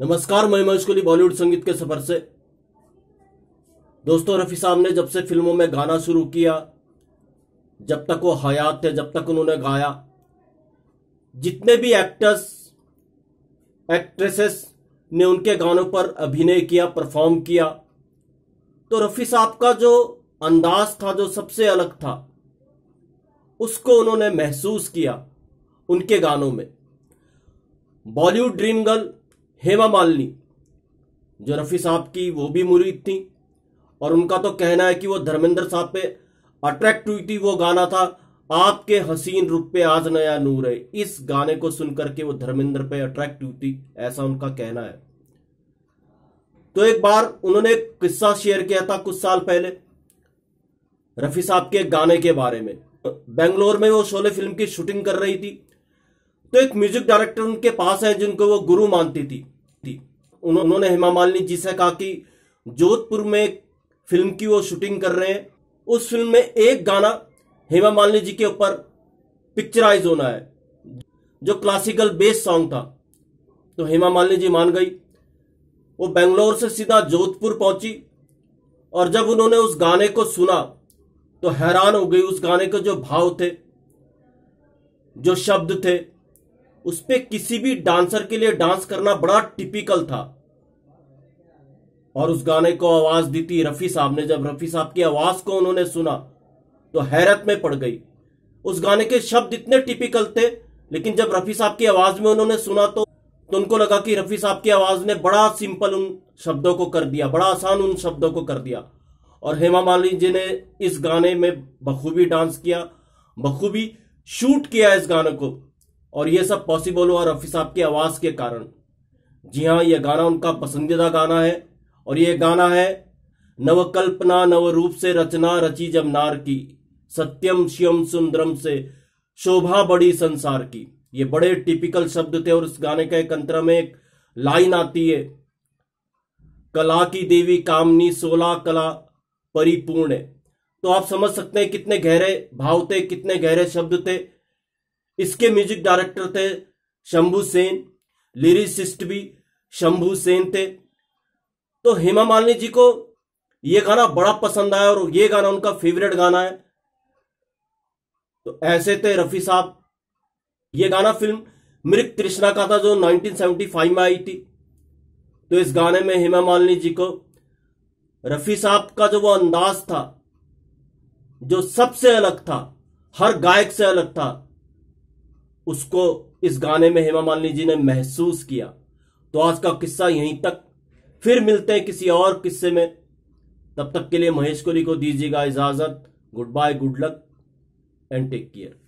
नमस्कार मैं महेश कोली बॉलीवुड संगीत के सफर से दोस्तों रफी साहब ने जब से फिल्मों में गाना शुरू किया जब तक वो हयात थे जब तक उन्होंने गाया जितने भी एक्टर्स एक्ट्रेसेस ने उनके गानों पर अभिनय किया परफॉर्म किया तो रफ़ी साहब का जो अंदाज था जो सबसे अलग था उसको उन्होंने महसूस किया उनके गानों में Bollywood dream girl Hema Malini जो रफ़ी साहब की वो भी मुरीद थी और उनका तो कहना है कि वो धर्मेंद्र साहब पे अट्रैक्ट हुई थी वो गाना था आपके हसीन रूप पे आज नया नूर है इस गाने को सुनकर के वो धर्मेंद्र पे अट्रैक्ट हुई थी ऐसा उनका कहना है तो एक बार उन्होंने एक किस्सा शेयर किया था कुछ साल पहले रफ़ी साहब के गाने के बारे में बेंगलोर में वो शोले फिल्म की शूटिंग कर रही थी तो एक म्यूजिक डायरेक्टर उनके पास है जिनको वो गुरु मानती थी उन्होंने हेमा मालिनी जी से कहा कि जोधपुर में फिल्म की वो शूटिंग कर रहे हैं उस फिल्म में एक गाना हेमा मालिनी जी के ऊपर पिक्चराइज होना है जो क्लासिकल बेस सॉन्ग था तो हेमा मालिनी जी मान गई वो बेंगलोर से सीधा जोधपुर पहुंची और जब उन्होंने उस गाने को सुना तो हैरान हो गई उस गाने के जो भाव थे जो शब्द थे उस पर किसी भी डांसर के लिए डांस करना बड़ा टिपिकल था और उस गाने को आवाज दी थी रफी साहब ने जब रफी साहब की आवाज को उन्होंने सुना तो हैरत में पड़ गई उस गाने के शब्द इतने टिपिकल थे लेकिन जब रफी साहब की आवाज में उन्होंने सुना तो, तो उनको लगा कि रफी साहब की आवाज ने बड़ा सिंपल उन शब्दों को कर दिया बड़ा आसान उन शब्दों को कर दिया और हेमा मालिनी जी ने इस गाने में बखूबी डांस किया बखूबी शूट किया इस गाने को और ये सब पॉसिबल हुआ रफ़ी साहब की आवाज़ के कारण जी हाँ ये गाना उनका पसंदीदा गाना है और ये गाना है नवकल्पना नव रूप से रचना रची जमनार की सत्यम शिवम सुंदरम से शोभा बड़ी संसार की ये बड़े टिपिकल शब्द थे और इस गाने का एक अंतर में एक लाइन आती है कला की देवी कामनी सोला कला परिपूर्ण है तो आप समझ सकते हैं कितने गहरे भाव थे कितने गहरे शब्द थे इसके म्यूजिक डायरेक्टर थे शंभू सेन लिरिसिस्ट भी शंभू सेन थे तो हेमा मालिनी जी को यह गाना बड़ा पसंद आया और ये गाना उनका फेवरेट गाना है तो ऐसे थे रफी साहब ये गाना फिल्म मृग तृष्णा का था जो 1975 में आई थी तो इस गाने में हेमा मालिनी जी को रफी साहब का जो वो अंदाज था जो सबसे अलग था हर गायक से अलग था उसको इस गाने में हेमा मालिनी जी ने महसूस किया तो आज का किस्सा यहीं तक फिर मिलते हैं किसी और किस्से में तब तक के लिए महेश्वरी को दीजिएगा इजाजत good bye good luck and take care